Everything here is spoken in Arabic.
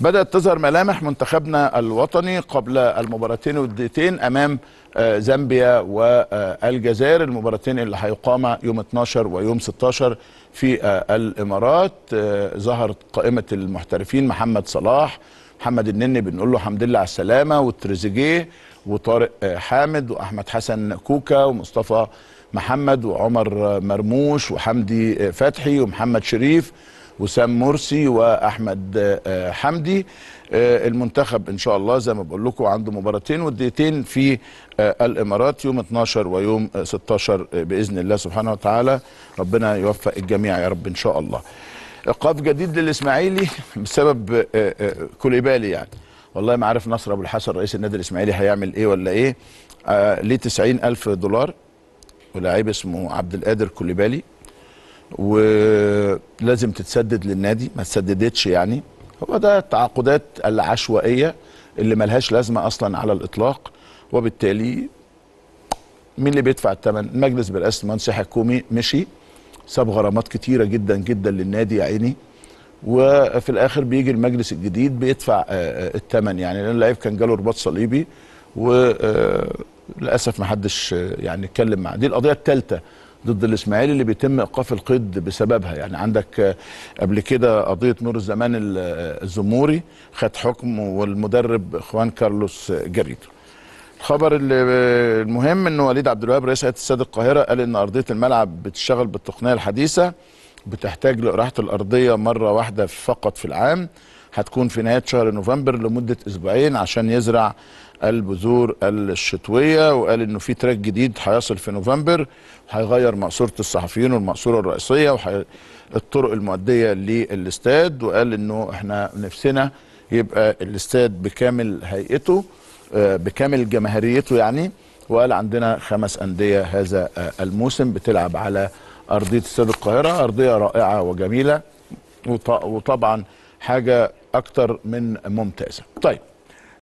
بدأت تظهر ملامح منتخبنا الوطني قبل المباراتين والديتين أمام آه، زامبيا والجزائر المباراتين اللي هيقاما يوم 12 ويوم 16 في آه، الإمارات آه، ظهرت قائمة المحترفين محمد صلاح محمد النني بنقول له حمد لله على السلامة وتريزيجيه وطارق حامد وأحمد حسن كوكا ومصطفى محمد وعمر مرموش وحمدي فتحي ومحمد شريف وسام مرسي واحمد آه، حمدي آه، المنتخب ان شاء الله زي ما بقول لكم عنده مباراتين ودقيقتين في آه، الامارات يوم 12 ويوم 16 باذن الله سبحانه وتعالى ربنا يوفق الجميع يا رب ان شاء الله ايقاف جديد للاسماعيلي بسبب كوليبالي يعني والله ما عارف نصر ابو الحسن رئيس النادي الاسماعيلي هيعمل ايه ولا ايه ليه 90 الف دولار ولاعيب اسمه عبد القادر كوليبالي و لازم تتسدد للنادي ما تسددتش يعني هو ده التعاقدات العشوائيه اللي ملهاش لازمه اصلا على الاطلاق وبالتالي مين اللي بيدفع الثمن المجلس برئاسه المهندس يحيى الكومي مشي ساب غرامات كتيره جدا جدا للنادي يا عيني وفي الاخر بيجي المجلس الجديد بيدفع آه، آه، الثمن يعني لان اللعيب كان جاله رباط صليبي وللاسف آه، ما حدش يعني اتكلم معاه دي القضيه الثالثه ضد الاسماعيلي اللي بيتم ايقاف القيد بسببها يعني عندك قبل كده قضيه نور الزمان الزموري خد حكم والمدرب خوان كارلوس جاريتو الخبر المهم انه وليد عبد الوهاب رئيس هيئه استاد القاهره قال ان ارضيه الملعب بتشتغل بالتقنيه الحديثه بتحتاج لإراحة الأرضية مرة واحدة فقط في العام هتكون في نهاية شهر نوفمبر لمدة أسبوعين عشان يزرع البذور الشتويه وقال انه في تراك جديد هيصل في نوفمبر هيغير مقصوره الصحفيين والمقصوره الرئيسيه وحي... المؤديه للاستاد وقال انه احنا نفسنا يبقى الاستاد بكامل هيئته آه، بكامل جماهيريته يعني وقال عندنا خمس انديه هذا آه، الموسم بتلعب على ارضيه استاد القاهره ارضيه رائعه وجميله وطبعا حاجه اكتر من ممتازه. طيب